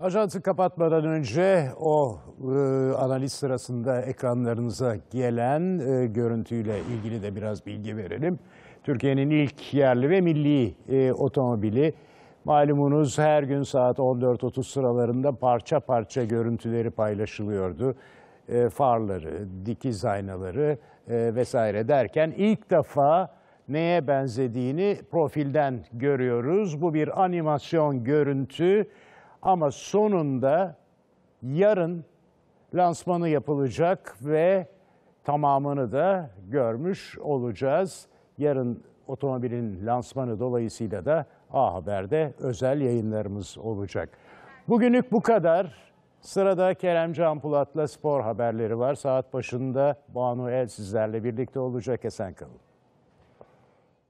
Ajansı kapatmadan önce o e, analiz sırasında ekranlarınıza gelen e, görüntüyle ilgili de biraz bilgi verelim. Türkiye'nin ilk yerli ve milli e, otomobili malumunuz her gün saat 14.30 sıralarında parça parça görüntüleri paylaşılıyordu. E, farları, dikiz aynaları e, vesaire derken ilk defa neye benzediğini profilden görüyoruz. Bu bir animasyon görüntü ama sonunda yarın lansmanı yapılacak ve tamamını da görmüş olacağız. Yarın otomobilin lansmanı dolayısıyla da A Haber'de özel yayınlarımız olacak. Bugünlük bu kadar. Sırada Kerem Can Pulat'la spor haberleri var. Saat başında Banu El sizlerle birlikte olacak. Esen kalın.